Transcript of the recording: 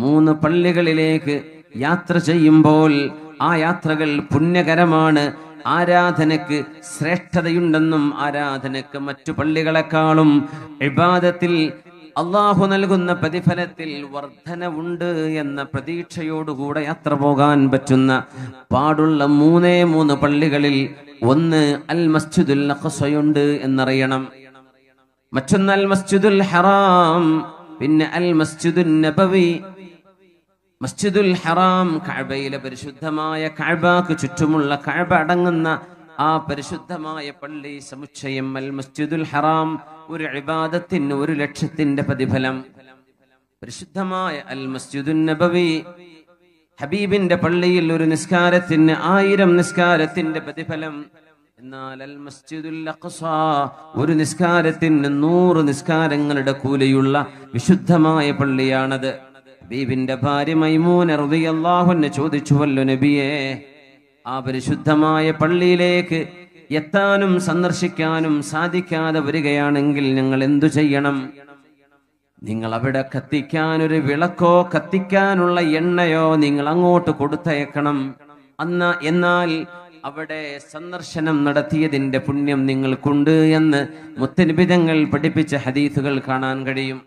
മൂന്ന് പള്ളികളിലേക്ക് യാത്ര ചെയ്യുമ്പോൾ ആ യാത്രകൾ പുണ്യകരമാണ് ആരാധനക്ക് ശ്രേഷ്ഠതയുണ്ടെന്നും ആരാധനക്ക് മറ്റു പള്ളികളെക്കാളും വിവാദത്തിൽ അള്ളാഹു നൽകുന്ന പ്രതിഫലത്തിൽ വർധനവുണ്ട് എന്ന പ്രതീക്ഷയോടുകൂടെ യാത്ര പോകാൻ പറ്റുന്ന പാടുള്ള മൂന്നേ മൂന്ന് പള്ളികളിൽ ഒന്ന് അൽ മസ്ജിദുൽ ഹസയുണ്ട് എന്നറിയണം മറ്റൊന്ന് അൽ മസ്ജിദുൽ ഹറാം പിന്നെ അൽ മസ്ജിദുൽ നബവി മസ്ജിദുൽ ഹറാം കഴബയിലെ പരിശുദ്ധമായ കഴബാക്ക് ചുറ്റുമുള്ള കഴബ അടങ്ങുന്ന ആ പരിശുദ്ധമായ പള്ളി സമുച്ചയം അൽ മസ്ജിദുൽ ഹറാം ഒരു ഇബാദത്തിന് ഒരു ലക്ഷത്തിന്റെ പ്രതിഫലം പരിശുദ്ധമായ അൽ മസ്ജിദുൻ നബവി ഹബീബിന്റെ പള്ളിയിൽ ഒരു നിസ്കാരത്തിന് ആയിരം നിസ്കാരത്തിന്റെ പ്രതിഫലം എന്നാൽ അൽ മസ്ജിദുൽ അഖ്സ ഒരു നിസ്കാരത്തിന് നൂറ് നിസ്കാരങ്ങളുടെ കൂലയുള്ള വിശുദ്ധമായ പള്ളിയാണത് ഹബീബിന്റെ ഭാര്യ മൈമൂന റളിയല്ലാഹുവിനെ ചോദിച്ചുവല്ലോ നബിയെ ആ പരിശുദ്ധമായ പള്ളിയിലേക്ക് എത്താനും സന്ദർശിക്കാനും സാധിക്കാതെ വരികയാണെങ്കിൽ ഞങ്ങൾ എന്തു ചെയ്യണം നിങ്ങൾ അവിടെ കത്തിക്കാൻ ഒരു വിളക്കോ കത്തിക്കാനുള്ള എണ്ണയോ നിങ്ങൾ അങ്ങോട്ട് കൊടുത്തയക്കണം അന്ന എന്നാൽ അവിടെ സന്ദർശനം നടത്തിയതിന്റെ പുണ്യം നിങ്ങൾക്കുണ്ട് എന്ന് മുത്തനിബിതങ്ങൾ പഠിപ്പിച്ച ഹദീസുകൾ കാണാൻ കഴിയും